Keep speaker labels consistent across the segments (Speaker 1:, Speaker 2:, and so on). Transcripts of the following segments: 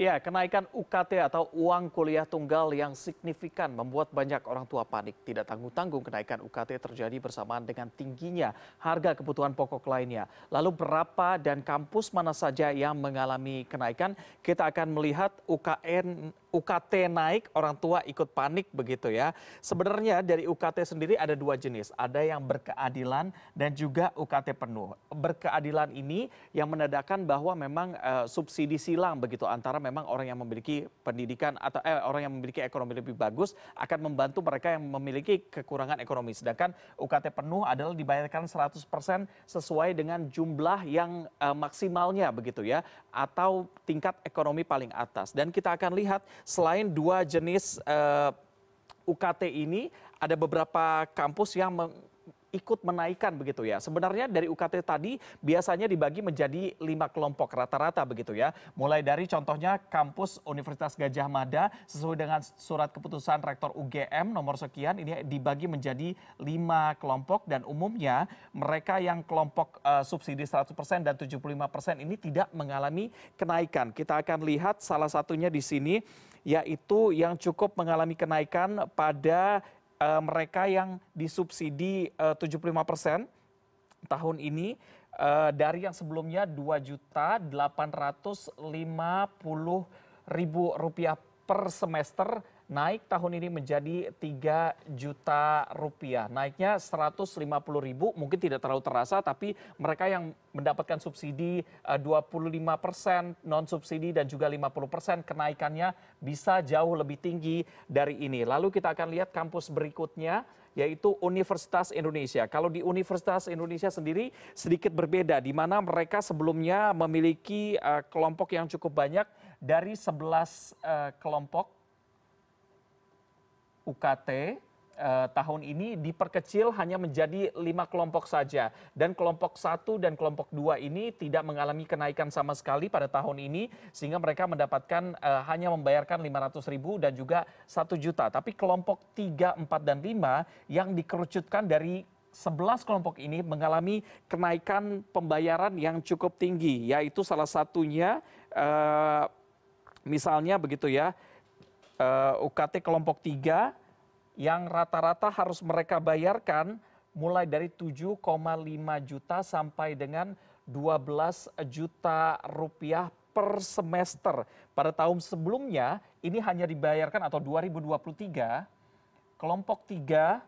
Speaker 1: Ya, kenaikan UKT atau uang kuliah tunggal yang signifikan membuat banyak orang tua panik. Tidak tanggung-tanggung kenaikan UKT terjadi bersamaan dengan tingginya harga kebutuhan pokok lainnya. Lalu berapa dan kampus mana saja yang mengalami kenaikan? Kita akan melihat UKN UKT naik, orang tua ikut panik begitu ya. Sebenarnya dari UKT sendiri ada dua jenis, ada yang berkeadilan dan juga UKT penuh. Berkeadilan ini yang menandakan bahwa memang e, subsidi silang begitu antara memang orang yang memiliki pendidikan atau eh, orang yang memiliki ekonomi lebih bagus akan membantu mereka yang memiliki kekurangan ekonomi. Sedangkan UKT penuh adalah dibayarkan 100% sesuai dengan jumlah yang e, maksimalnya begitu ya atau tingkat ekonomi paling atas. Dan kita akan lihat selain dua jenis eh, ukt ini ada beberapa kampus yang ikut menaikkan begitu ya. Sebenarnya dari UKT tadi biasanya dibagi menjadi lima kelompok rata-rata begitu ya. Mulai dari contohnya kampus Universitas Gajah Mada sesuai dengan surat keputusan Rektor UGM nomor sekian ini dibagi menjadi lima kelompok dan umumnya mereka yang kelompok uh, subsidi 100% dan 75% ini tidak mengalami kenaikan. Kita akan lihat salah satunya di sini yaitu yang cukup mengalami kenaikan pada uh, mereka yang disubsidi eh, uh, 75% tahun ini uh, dari yang sebelumnya 2.850.000 rupiah per semester naik tahun ini menjadi 3 juta rupiah. Naiknya 150 ribu, mungkin tidak terlalu terasa, tapi mereka yang mendapatkan subsidi 25 eh, persen, non-subsidi dan juga 50 persen, kenaikannya bisa jauh lebih tinggi dari ini. Lalu kita akan lihat kampus berikutnya, yaitu Universitas Indonesia. Kalau di Universitas Indonesia sendiri sedikit berbeda, di mana mereka sebelumnya memiliki uh, kelompok yang cukup banyak dari 11 uh, eh, kelompok ukt eh, tahun ini diperkecil hanya menjadi lima kelompok saja dan kelompok satu dan kelompok dua ini tidak mengalami kenaikan sama sekali pada tahun ini sehingga mereka mendapatkan eh, hanya membayarkan 500 ribu dan juga satu juta tapi kelompok tiga empat dan lima yang dikerucutkan dari sebelas kelompok ini mengalami kenaikan pembayaran yang cukup tinggi yaitu salah satunya eh, misalnya begitu ya UKT kelompok tiga yang rata-rata harus mereka bayarkan mulai dari 7,5 juta sampai dengan 12 juta rupiah per semester. Pada tahun sebelumnya ini hanya dibayarkan atau 2023 kelompok 3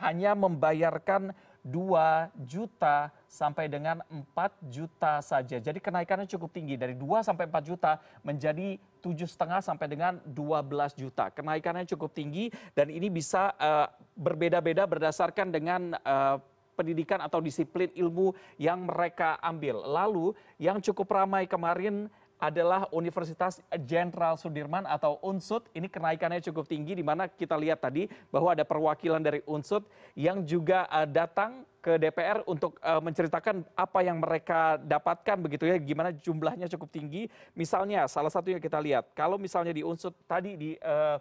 Speaker 1: hanya membayarkan 2 juta sampai dengan 4 juta saja. Jadi kenaikannya cukup tinggi dari 2 sampai 4 juta menjadi tujuh setengah sampai dengan 12 juta. Kenaikannya cukup tinggi dan ini bisa uh, berbeda-beda berdasarkan dengan uh, pendidikan atau disiplin ilmu yang mereka ambil. Lalu yang cukup ramai kemarin adalah Universitas Jenderal Sudirman atau UNSUD. Ini kenaikannya cukup tinggi di mana kita lihat tadi bahwa ada perwakilan dari UNSUD yang juga uh, datang ke DPR untuk uh, menceritakan apa yang mereka dapatkan begitu ya, gimana jumlahnya cukup tinggi. Misalnya salah satunya kita lihat, kalau misalnya di UNSUD tadi di uh, eh,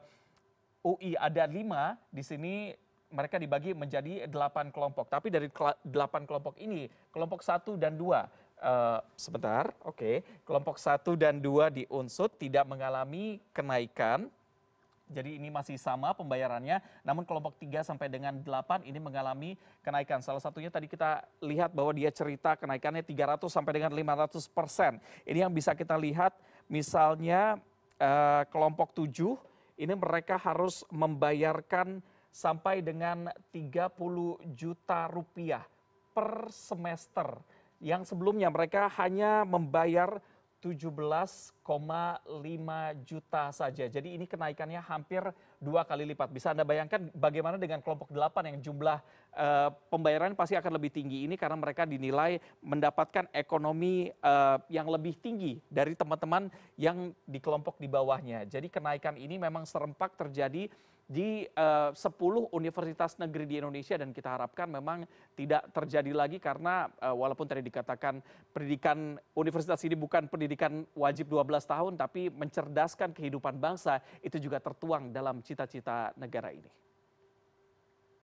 Speaker 1: UI ada lima, di sini mereka dibagi menjadi delapan kelompok. Tapi dari delapan kelompok ini, kelompok satu dan dua Uh, sebentar, oke. Okay. Kelompok 1 dan 2 di unsut tidak mengalami kenaikan. Jadi ini masih sama pembayarannya, namun kelompok 3 sampai dengan 8 ini mengalami kenaikan. Salah satunya tadi kita lihat bahwa dia cerita kenaikannya 300 sampai dengan 500 persen. Ini yang bisa kita lihat misalnya eh, kelompok 7 ini mereka harus membayarkan sampai dengan 30 juta rupiah per semester yang sebelumnya mereka hanya membayar 17,5 juta saja. Jadi ini kenaikannya hampir dua kali lipat. Bisa Anda bayangkan bagaimana dengan kelompok 8 yang jumlah uh, eh, pembayaran pasti akan lebih tinggi ini karena mereka dinilai mendapatkan ekonomi uh, yang lebih tinggi dari teman-teman yang di kelompok di bawahnya. Jadi kenaikan ini memang serempak terjadi di eh, uh, 10 universitas negeri di Indonesia dan kita harapkan memang tidak terjadi lagi karena uh, walaupun tadi dikatakan pendidikan universitas ini bukan pendidikan wajib 12 tahun tapi mencerdaskan kehidupan bangsa itu juga tertuang dalam cita-cita negara ini.